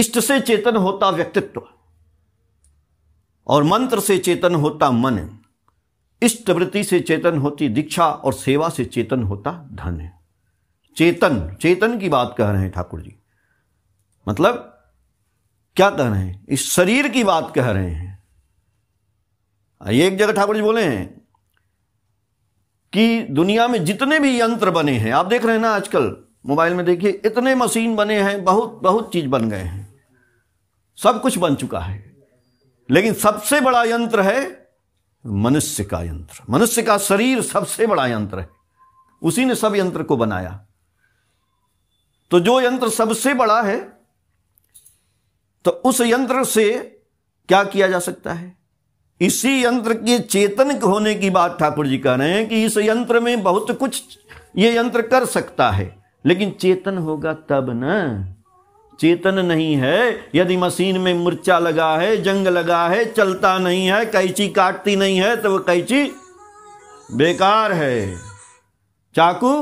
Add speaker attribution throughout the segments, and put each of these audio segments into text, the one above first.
Speaker 1: इष्ट से चेतन होता व्यक्तित्व और मंत्र से चेतन होता मन इष्ट वृत्ति से चेतन होती दीक्षा और सेवा से चेतन होता धन है चेतन चेतन की बात कह रहे हैं ठाकुर जी मतलब क्या कह रहे हैं इस शरीर की बात कह रहे हैं एक जगह ठाकुर जी बोले हैं कि दुनिया में जितने भी यंत्र बने हैं आप देख रहे हैं ना आजकल मोबाइल में देखिए इतने मशीन बने हैं बहुत बहुत चीज बन गए हैं सब कुछ बन चुका है लेकिन सबसे बड़ा यंत्र है मनुष्य का यंत्र मनुष्य का शरीर सबसे बड़ा यंत्र है उसी ने सब यंत्र को बनाया तो जो यंत्र सबसे बड़ा है तो उस यंत्र से क्या किया जा सकता है इसी यंत्र के चेतन होने की बात ठाकुर जी कह रहे हैं कि इस यंत्र में बहुत कुछ ये यंत्र कर सकता है लेकिन चेतन होगा तब न चेतन नहीं है यदि मशीन में मुर्चा लगा है जंग लगा है चलता नहीं है कैची काटती नहीं है तो वो कैची बेकार है चाकू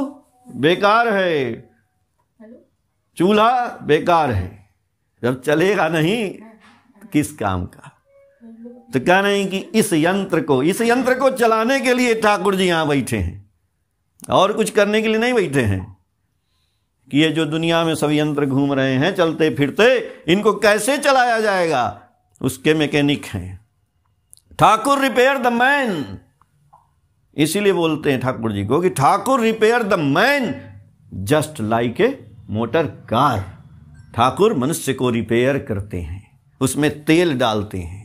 Speaker 1: बेकार है चूल्हा बेकार है जब चलेगा नहीं किस काम का तो कह रहे हैं कि इस यंत्र को इस यंत्र को चलाने के लिए ठाकुर जी यहां बैठे हैं और कुछ करने के लिए नहीं बैठे हैं कि ये जो दुनिया में सब यंत्र घूम रहे हैं चलते फिरते इनको कैसे चलाया जाएगा उसके मैकेनिक हैं ठाकुर रिपेयर द मैन इसीलिए बोलते हैं ठाकुर जी को कि Thakur repair the man just like a motor car Thakur मनुष्य को रिपेयर करते हैं उसमें तेल डालते हैं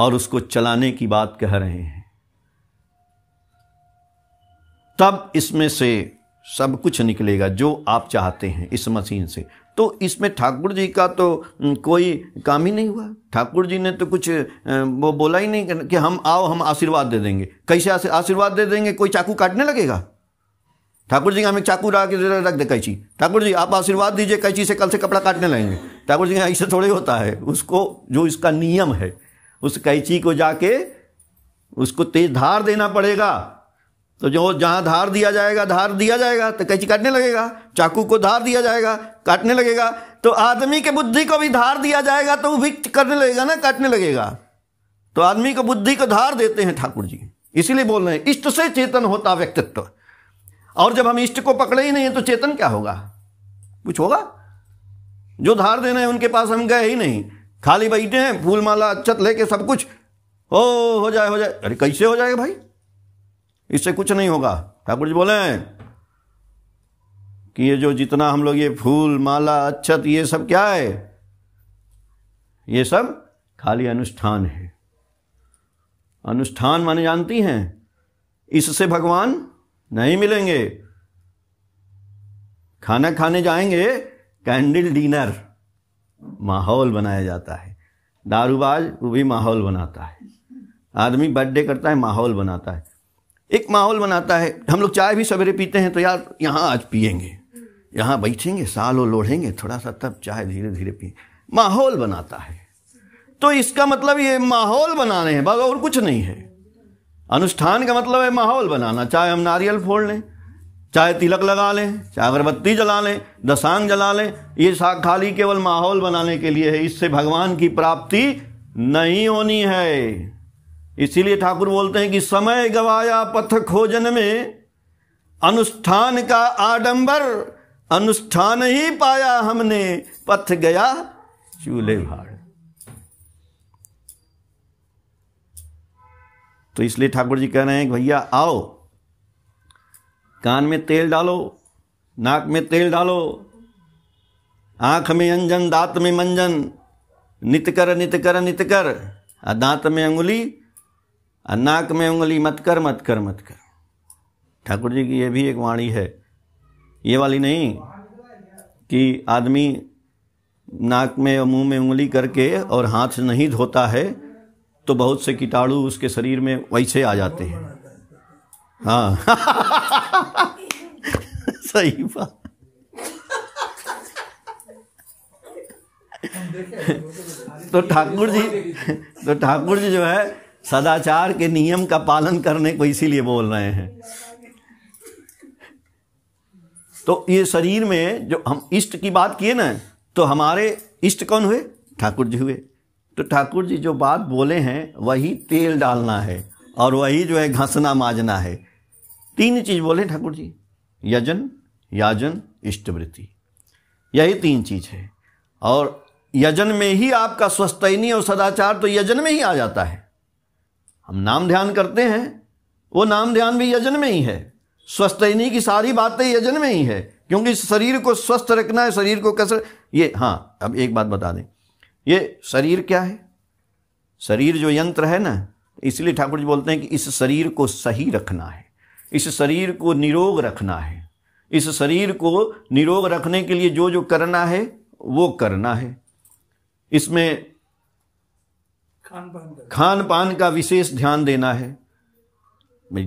Speaker 1: और उसको चलाने की बात कह रहे हैं तब इसमें से सब कुछ निकलेगा जो आप चाहते हैं इस मशीन से तो इसमें ठाकुर जी का तो कोई काम ही नहीं हुआ ठाकुर जी ने तो कुछ वो बोला ही नहीं कि हम आओ हम आशीर्वाद दे देंगे कैसे आशीर्वाद दे देंगे कोई चाकू काटने लगेगा ठाकुर जी हमें चाकू रख रख दे कैची ठाकुर जी आप आशीर्वाद दीजिए कैची से कल से कपड़ा काटने लगेंगे ठाकुर जी ऐसे थोड़े होता है उसको जो इसका नियम है उस कैची को जाके उसको तेज धार देना पड़ेगा तो जो जहाँ धार दिया जाएगा धार दिया जाएगा तो कैची काटने लगेगा चाकू को धार दिया जाएगा काटने लगेगा तो आदमी के बुद्धि को भी धार दिया जाएगा तो वो भी करने लगेगा ना काटने लगेगा तो आदमी को बुद्धि को धार देते हैं ठाकुर जी इसीलिए बोल रहे हैं इष्ट से चेतन होता व्यक्तित्व और जब हम इष्ट को पकड़े ही नहीं तो चेतन क्या होगा कुछ होगा जो धार देना है उनके पास हम गए ही नहीं खाली बैठे हैं फूल माला अच्छत लेके सब कुछ हो हो जाए हो जाए अरे कैसे हो जाएगा भाई इससे कुछ नहीं होगा ठाकुर जी बोले कि ये जो जितना हम लोग ये फूल माला अच्छत ये सब क्या है ये सब खाली अनुष्ठान है अनुष्ठान माने जानती हैं इससे भगवान नहीं मिलेंगे खाना खाने जाएंगे कैंडल डिनर माहौल बनाया जाता है दारूबाज वो भी माहौल बनाता है आदमी बर्थडे करता है माहौल बनाता है एक माहौल बनाता है हम लोग चाय भी सवेरे पीते हैं तो यार यहाँ आज पियेंगे यहाँ बैठेंगे साल वो लोढ़ेंगे थोड़ा सा तब चाय धीरे धीरे पिए माहौल बनाता है तो इसका मतलब ये माहौल बनाने हैं बस और कुछ नहीं है अनुष्ठान का मतलब है माहौल बनाना चाहे हम नारियल फोड़ लें चाहे तिलक लगा लें चाहे अगरबत्ती जला लें दसांग जला लें ये खाली केवल माहौल बनाने के लिए है इससे भगवान की प्राप्ति नहीं होनी है इसीलिए ठाकुर बोलते हैं कि समय गवाया पथ खोजन में अनुष्ठान का आडंबर अनुष्ठान ही पाया हमने पथ गया चूल्हे भाड़ तो इसलिए ठाकुर जी कह रहे हैं भैया आओ कान में तेल डालो नाक में तेल डालो आँख में अंजन दांत में मंजन नित कर नित कर नित कर आ दांत में उंगली आ नाक में उंगली मत कर मत कर मत कर ठाकुर जी की यह भी एक वाणी है ये वाली नहीं कि आदमी नाक में और मुंह में उंगली करके और हाथ नहीं धोता है तो बहुत से कीटाणु उसके शरीर में वैसे आ जाते हैं हाँ सही बात तो ठाकुर जी तो ठाकुर जी जो है सदाचार के नियम का पालन करने को इसीलिए बोल रहे हैं तो ये शरीर में जो हम इष्ट की बात किए ना तो हमारे इष्ट कौन हुए ठाकुर जी हुए तो ठाकुर जी जो बात बोले हैं वही तेल डालना है और वही जो है घसना माजना है तीन चीज बोले ठाकुर जी यजन याजन इष्टवृत्ति यही तीन चीज है और यजन में ही आपका स्वस्थैनी और सदाचार तो यजन में ही आ जाता है हम नाम ध्यान करते हैं वो नाम ध्यान भी यजन में ही है स्वस्थैनी की सारी बातें यजन में ही है क्योंकि शरीर को स्वस्थ रखना है शरीर को कसर ये हाँ अब एक बात बता दें ये शरीर क्या है शरीर जो यंत्र है ना इसलिए ठाकुर जी बोलते हैं कि इस शरीर को सही रखना है इस शरीर को निरोग रखना है इस शरीर को निरोग रखने के लिए जो जो करना है वो करना है इसमें खान पान का विशेष ध्यान देना है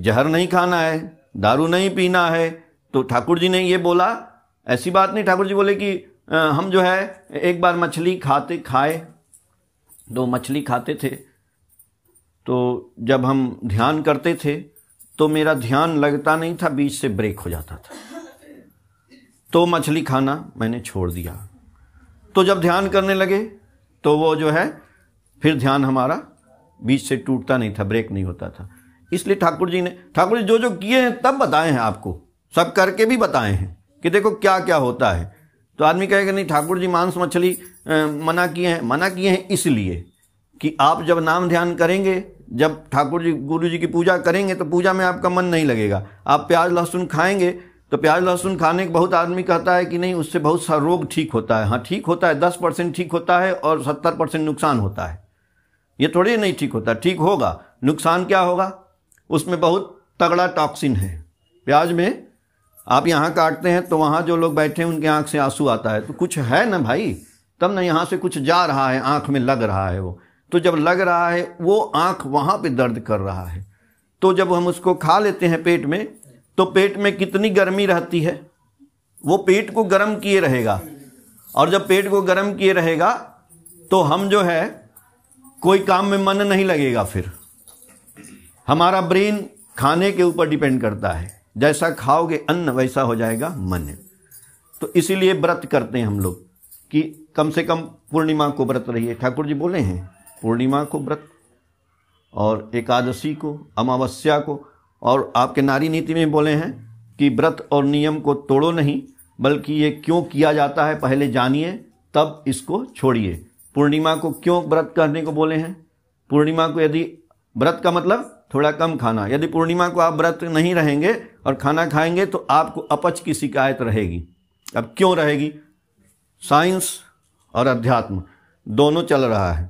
Speaker 1: जहर नहीं खाना है दारू नहीं पीना है तो ठाकुर जी ने ये बोला ऐसी बात नहीं ठाकुर जी बोले कि हम जो है एक बार मछली खाते खाए दो मछली खाते थे तो जब हम ध्यान करते थे तो मेरा ध्यान लगता नहीं था बीच से ब्रेक हो जाता था तो मछली खाना मैंने छोड़ दिया तो जब ध्यान करने लगे तो वो जो है फिर ध्यान हमारा बीच से टूटता नहीं था ब्रेक नहीं होता था इसलिए ठाकुर जी ने ठाकुर जी जो जो किए हैं तब बताए हैं आपको सब करके भी बताए हैं कि देखो क्या क्या होता है तो आदमी कहेगा नहीं ठाकुर जी मांस मछली मना किए हैं मना किए हैं इसलिए कि आप जब नाम ध्यान करेंगे जब ठाकुर जी गुरु जी की पूजा करेंगे तो पूजा में आपका मन नहीं लगेगा आप प्याज लहसुन खाएंगे तो प्याज लहसुन खाने के बहुत आदमी कहता है कि नहीं उससे बहुत सा रोग ठीक होता है हाँ ठीक होता है दस परसेंट ठीक होता है और सत्तर परसेंट नुकसान होता है ये थोड़ी नहीं ठीक होता ठीक होगा नुकसान क्या होगा उसमें बहुत तगड़ा टॉक्सिन है प्याज में आप यहाँ काटते हैं तो वहाँ जो लोग बैठे हैं उनकी आँख से आंसू आता है तो कुछ है ना भाई तब ना यहाँ से कुछ जा रहा है आँख में लग रहा है वो तो जब लग रहा है वो आँख वहाँ पे दर्द कर रहा है तो जब हम उसको खा लेते हैं पेट में तो पेट में कितनी गर्मी रहती है वो पेट को गर्म किए रहेगा और जब पेट को गर्म किए रहेगा तो हम जो है कोई काम में मन नहीं लगेगा फिर हमारा ब्रेन खाने के ऊपर डिपेंड करता है जैसा खाओगे अन्न वैसा हो जाएगा मन तो इसीलिए व्रत करते हैं हम लोग कि कम से कम पूर्णिमा को व्रत रहिए ठाकुर जी बोले हैं पूर्णिमा को व्रत और एकादशी को अमावस्या को और आपके नारी नीति में बोले हैं कि व्रत और नियम को तोड़ो नहीं बल्कि ये क्यों किया जाता है पहले जानिए तब इसको छोड़िए पूर्णिमा को क्यों व्रत करने को बोले हैं पूर्णिमा को यदि व्रत का मतलब थोड़ा कम खाना यदि पूर्णिमा को आप व्रत नहीं रहेंगे और खाना खाएंगे तो आपको अपच की शिकायत रहेगी अब क्यों रहेगी साइंस और अध्यात्म दोनों चल रहा है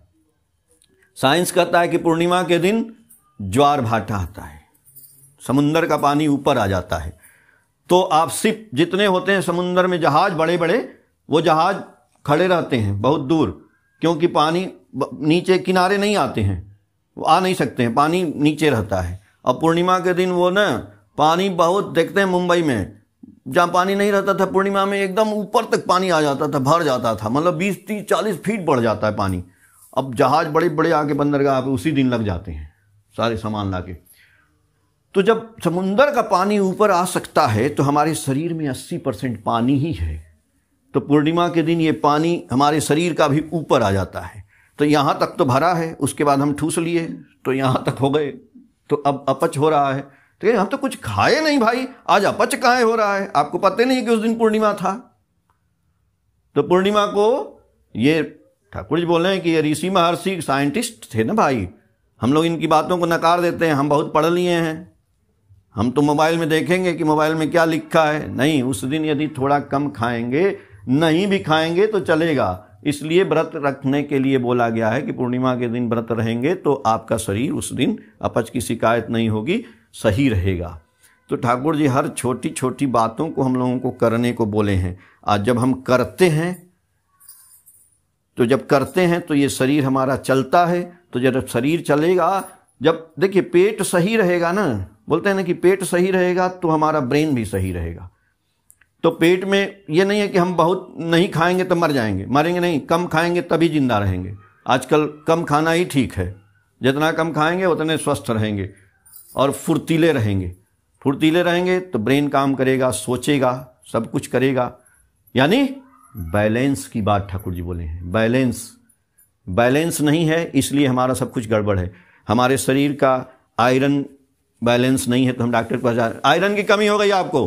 Speaker 1: साइंस कहता है कि पूर्णिमा के दिन ज्वार भाटा आता है समुंदर का पानी ऊपर आ जाता है तो आप सिप जितने होते हैं समुंदर में जहाज बड़े बड़े वो जहाज खड़े रहते हैं बहुत दूर क्योंकि पानी नीचे किनारे नहीं आते हैं वो आ नहीं सकते हैं पानी नीचे रहता है और पूर्णिमा के दिन वो ना पानी बहुत देखते हैं मुंबई में जहाँ पानी नहीं रहता था पूर्णिमा में एकदम ऊपर तक पानी आ जाता था भर जाता था मतलब बीस तीस चालीस फीट बढ़ जाता है पानी अब जहाज़ बड़े बड़े आके बंदरगाह पे उसी दिन लग जाते हैं सारे सामान ला के तो जब समुंदर का पानी ऊपर आ सकता है तो हमारे शरीर में 80 परसेंट पानी ही है तो पूर्णिमा के दिन ये पानी हमारे शरीर का भी ऊपर आ जाता है तो यहाँ तक तो भरा है उसके बाद हम ठूस लिए तो यहाँ तक हो गए तो अब अपच हो रहा है तो हम तो कुछ खाए नहीं भाई आज अपच काहे हो रहा है आपको पता नहीं कि उस दिन पूर्णिमा था तो पूर्णिमा को ये ठाकुर जी बोल रहे हैं कि ये ऋषि महर्षि साइंटिस्ट थे ना भाई हम लोग इनकी बातों को नकार देते हैं हम बहुत पढ़ लिए हैं हम तो मोबाइल में देखेंगे कि मोबाइल में क्या लिखा है नहीं उस दिन यदि थोड़ा कम खाएंगे नहीं भी खाएंगे तो चलेगा इसलिए व्रत रखने के लिए बोला गया है कि पूर्णिमा के दिन व्रत रहेंगे तो आपका शरीर उस दिन अपच की शिकायत नहीं होगी सही रहेगा तो ठाकुर जी हर छोटी छोटी बातों को हम लोगों को करने को बोले हैं आज जब हम करते हैं तो जब करते हैं तो ये शरीर हमारा चलता है तो जब शरीर चलेगा जब देखिए पेट सही रहेगा ना बोलते हैं ना कि पेट सही रहेगा तो हमारा ब्रेन भी सही रहेगा तो पेट में ये नहीं है कि हम बहुत नहीं खाएंगे तो मर जाएंगे मरेंगे नहीं कम खाएंगे तभी जिंदा रहेंगे आजकल कम खाना ही ठीक है जितना कम खाएंगे उतने स्वस्थ रहेंगे और फुर्तीले रहेंगे फुर्तीले रहेंगे तो ब्रेन काम करेगा सोचेगा सब कुछ करेगा यानी बैलेंस की बात ठाकुर जी बोले हैं बैलेंस बैलेंस नहीं है इसलिए हमारा सब कुछ गड़बड़ है हमारे शरीर का आयरन बैलेंस नहीं है तो हम डॉक्टर के पास जा आयरन की कमी हो गई आपको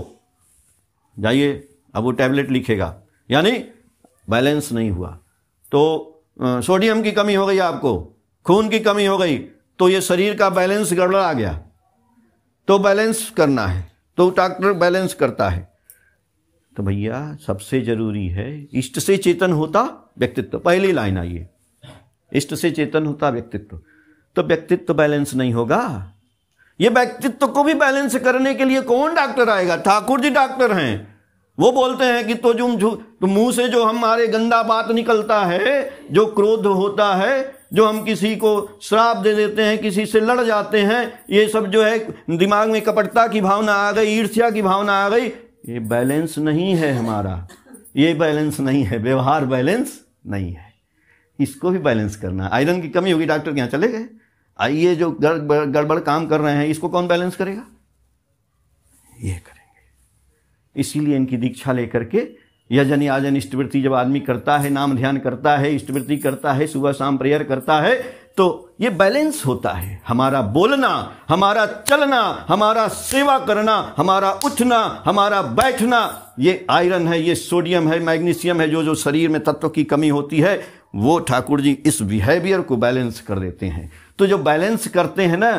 Speaker 1: जाइए अब वो टैबलेट लिखेगा यानी बैलेंस नहीं हुआ तो सोडियम की कमी हो गई आपको खून की कमी हो गई तो ये शरीर का बैलेंस गड़बड़ आ गया तो बैलेंस करना है तो डॉक्टर बैलेंस करता है तो भैया सबसे जरूरी है इष्ट से चेतन होता व्यक्तित्व पहली लाइन आइए इष्ट से चेतन होता व्यक्तित्व तो व्यक्तित्व बैलेंस नहीं होगा ये व्यक्तित्व को भी बैलेंस करने के लिए कौन डॉक्टर आएगा ठाकुर जी डॉक्टर हैं वो बोलते हैं कि तो जुम तो मुंह से जो हमारे गंदा बात निकलता है जो क्रोध होता है जो हम किसी को श्राप दे देते हैं किसी से लड़ जाते हैं ये सब जो है दिमाग में कपटता की भावना आ गई ईर्ष्या की भावना आ गई ये बैलेंस नहीं है हमारा ये बैलेंस नहीं है व्यवहार बैलेंस नहीं है इसको भी बैलेंस करना आयरन की कमी होगी डॉक्टर के यहाँ चले गए आइए जो गड़बड़ काम कर रहे हैं इसको कौन बैलेंस करेगा ये करेंगे इसीलिए इनकी दीक्षा लेकर के यजन याजन इष्टवृत्ति जब आदमी करता है नाम ध्यान करता है इष्टवृत्ति करता है सुबह शाम प्रेयर करता है तो ये बैलेंस होता है हमारा बोलना हमारा चलना हमारा सेवा करना हमारा उठना हमारा बैठना ये आयरन है ये सोडियम है मैग्नीशियम है जो जो शरीर में तत्व की कमी होती है वो ठाकुर जी इस बिहेवियर को बैलेंस कर देते हैं तो जब बैलेंस करते हैं ना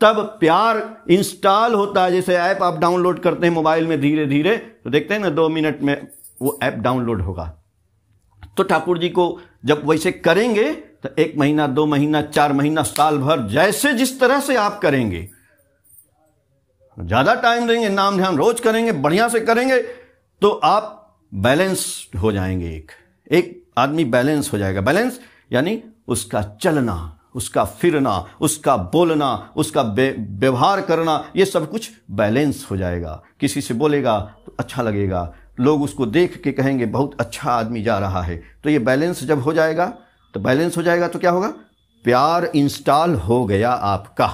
Speaker 1: तब प्यार इंस्टॉल होता है जैसे ऐप आप डाउनलोड करते हैं मोबाइल में धीरे धीरे तो देखते हैं ना दो मिनट में वो ऐप डाउनलोड होगा तो ठाकुर जी को जब वैसे करेंगे तो एक महीना दो महीना चार महीना साल भर जैसे जिस तरह से आप करेंगे ज़्यादा टाइम देंगे नाम ध्यान रोज करेंगे बढ़िया से करेंगे तो आप बैलेंस हो जाएंगे एक एक आदमी बैलेंस हो जाएगा बैलेंस यानी उसका चलना उसका फिरना उसका बोलना उसका व्यवहार करना ये सब कुछ बैलेंस हो जाएगा किसी से बोलेगा तो अच्छा लगेगा लोग उसको देख के कहेंगे बहुत अच्छा आदमी जा रहा है तो ये बैलेंस जब हो जाएगा तो बैलेंस हो जाएगा तो क्या होगा प्यार इंस्टॉल हो गया आपका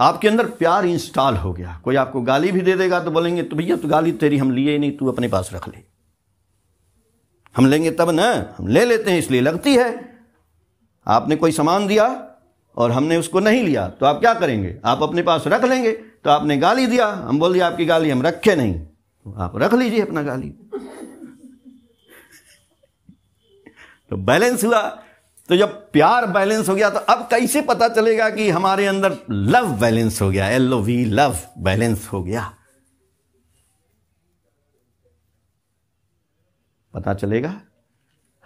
Speaker 1: आपके अंदर प्यार इंस्टॉल हो गया कोई आपको गाली भी दे देगा तो बोलेंगे तो भैया तो गाली तेरी हम लिए नहीं तू अपने पास रख ले हम लेंगे तब ना हम ले लेते हैं इसलिए लगती है आपने कोई सामान दिया और हमने उसको नहीं लिया तो आप क्या करेंगे आप अपने पास रख लेंगे तो आपने गाली दिया हम बोल दिया आपकी गाली हम रखे नहीं तो आप रख लीजिए अपना गाली तो बैलेंस हुआ तो जब प्यार बैलेंस हो गया तो अब कैसे पता चलेगा कि हमारे अंदर लव बैलेंस हो गया L O V love balance हो गया पता चलेगा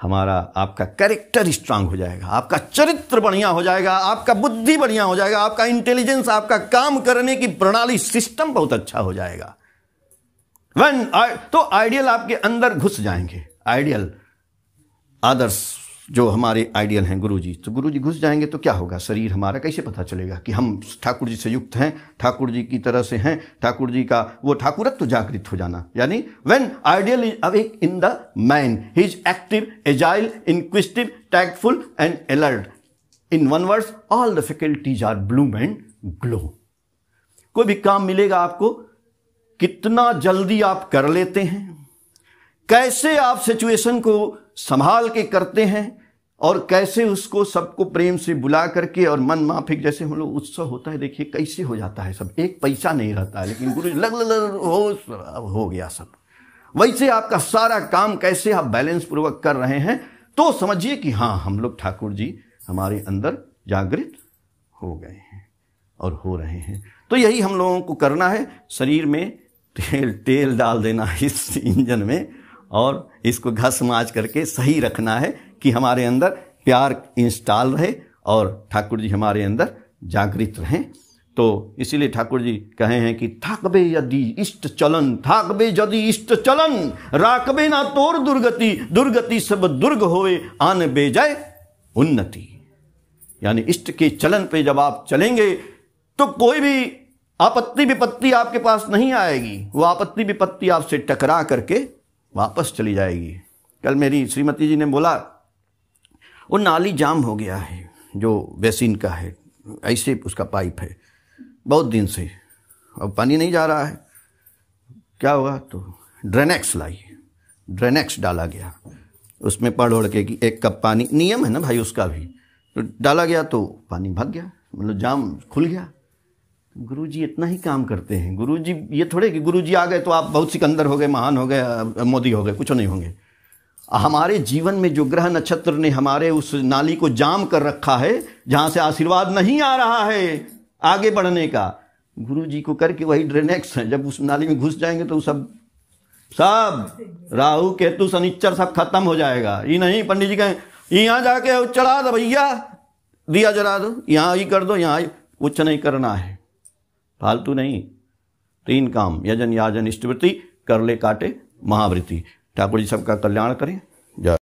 Speaker 1: हमारा आपका कैरेक्टर स्ट्रांग हो जाएगा आपका चरित्र बढ़िया हो जाएगा आपका बुद्धि बढ़िया हो जाएगा आपका इंटेलिजेंस आपका काम करने की प्रणाली सिस्टम बहुत अच्छा हो जाएगा वन तो आइडियल आपके अंदर घुस जाएंगे आइडियल आदर्श जो हमारे आइडियल हैं गुरु जी तो गुरु जी घुस जाएंगे तो क्या होगा शरीर हमारा कैसे पता चलेगा कि हम ठाकुर जी से युक्त हैं ठाकुर जी की तरह से हैं ठाकुर जी का वो ठाकुरत्व तो जागृत हो जाना यानी when ideal is awake in the man he is active agile inquisitive tactful and alert in one words all the faculties are bloom and glow कोई भी काम मिलेगा आपको कितना जल्दी आप कर लेते हैं कैसे आप सिचुएशन को संभाल के करते हैं और कैसे उसको सबको प्रेम से बुला करके और मन माफिक जैसे हम लोग उत्सव होता है देखिए कैसे हो जाता है सब एक पैसा नहीं रहता है लेकिन गुरु लग लग, हो हो गया सब वैसे आपका सारा काम कैसे आप बैलेंस पूर्वक कर रहे हैं तो समझिए कि हाँ हम लोग ठाकुर जी हमारे अंदर जागृत हो गए हैं और हो रहे हैं तो यही हम लोगों को करना है शरीर में तेल तेल डाल देना इस इंजन में और इसको घस माज करके सही रखना है कि हमारे अंदर प्यार इंस्टॉल रहे और ठाकुर जी हमारे अंदर जागृत रहें तो इसीलिए ठाकुर जी कहे हैं कि थाकबे यदि इष्ट चलन थाकबे यदि इष्ट चलन राकबे ना तोर दुर्गति दुर्गति सब दुर्ग होवे आन बे जाए उन्नति यानी इष्ट के चलन पे जब आप चलेंगे तो कोई भी आपत्ति विपत्ति आपके पास नहीं आएगी वो आपत्ति विपत्ति आपसे टकरा करके वापस चली जाएगी कल मेरी श्रीमती जी ने बोला वो नाली जाम हो गया है जो बेसिन का है ऐसे उसका पाइप है बहुत दिन से अब पानी नहीं जा रहा है क्या होगा तो ड्रेनेक्स लाई ड्रेनेक्स डाला गया उसमें पढ़ ओढ़ के कि एक कप पानी नियम है ना भाई उसका भी तो डाला गया तो पानी भाग गया मतलब जाम खुल गया गुरु जी इतना ही काम करते हैं गुरु जी ये थोड़े कि गुरु जी आ गए तो आप बहुत सिकंदर हो गए महान हो गए मोदी हो गए कुछ नहीं होंगे हमारे जीवन में जो ग्रह नक्षत्र ने हमारे उस नाली को जाम कर रखा है जहाँ से आशीर्वाद नहीं आ रहा है आगे बढ़ने का गुरु जी को करके वही ड्रेनेक्स है जब उस नाली में घुस जाएंगे तो सब सब राहु केतु शनिच्चर सब खत्म हो जाएगा ये नहीं पंडित जी कहें यहाँ जाके चढ़ा दो भैया दिया जरा दो यहाँ ही कर दो यहाँ कुछ नहीं करना है फालतू नहीं तीन काम यजन याजन इष्टवृत्ति करले काटे महावृत्ति ठाकुर जी सबका कल्याण करें